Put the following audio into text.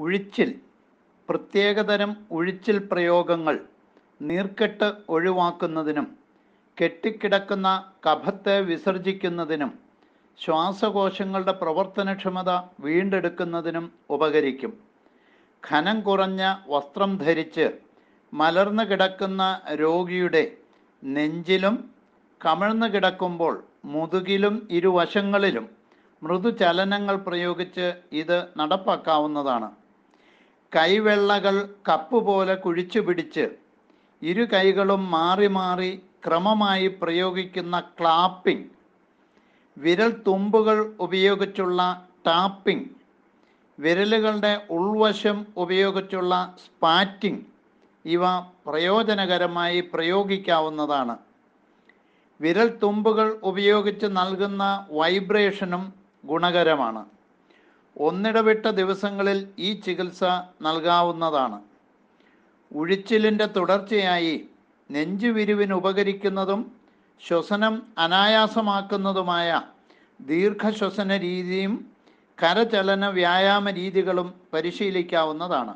ഉഴിച്ചിൽ പ്രത്യേകതരം ഉഴിച്ചിൽ പ്രയോഗങ്ങൾ നീർക്കെട്ട് ഒഴിവാക്കുന്നതിനും കെട്ടിക്കിടക്കുന്ന കഫത്തെ വിസർജിക്കുന്നതിനും ശ്വാസകോശങ്ങളുടെ പ്രവർത്തനക്ഷമത വീണ്ടെടുക്കുന്നതിനും ഉപകരിക്കും ഖനം കുറഞ്ഞ വസ്ത്രം ധരിച്ച് മലർന്നു കിടക്കുന്ന രോഗിയുടെ നെഞ്ചിലും കമിഴ്ന്നു കിടക്കുമ്പോൾ മുതുകിലും ഇരുവശങ്ങളിലും മൃദുചലനങ്ങൾ പ്രയോഗിച്ച് ഇത് നടപ്പാക്കാവുന്നതാണ് കൈവെള്ളകൾ കപ്പ് പോലെ കുഴിച്ചു പിടിച്ച് ഇരു കൈകളും മാറി മാറി ക്രമമായി പ്രയോഗിക്കുന്ന ക്ലാപ്പിംഗ് വിരൽ തുമ്പുകൾ ഉപയോഗിച്ചുള്ള ടാപ്പിംഗ് വിരലുകളുടെ ഉൾവശം ഉപയോഗിച്ചുള്ള സ്പാറ്റിംഗ് ഇവ പ്രയോജനകരമായി പ്രയോഗിക്കാവുന്നതാണ് വിരൽ തുമ്പുകൾ ഉപയോഗിച്ച് നൽകുന്ന വൈബ്രേഷനും ഗുണകരമാണ് ഒന്നിടവിട്ട ദിവസങ്ങളിൽ ഈ ചികിത്സ നൽകാവുന്നതാണ് ഉഴിച്ചിലിൻ്റെ തുടർച്ചയായി നെഞ്ചുവിരിവിന് ഉപകരിക്കുന്നതും ശ്വസനം അനായാസമാക്കുന്നതുമായ ദീർഘശ്വസന രീതിയും കരചലന വ്യായാമ രീതികളും പരിശീലിക്കാവുന്നതാണ്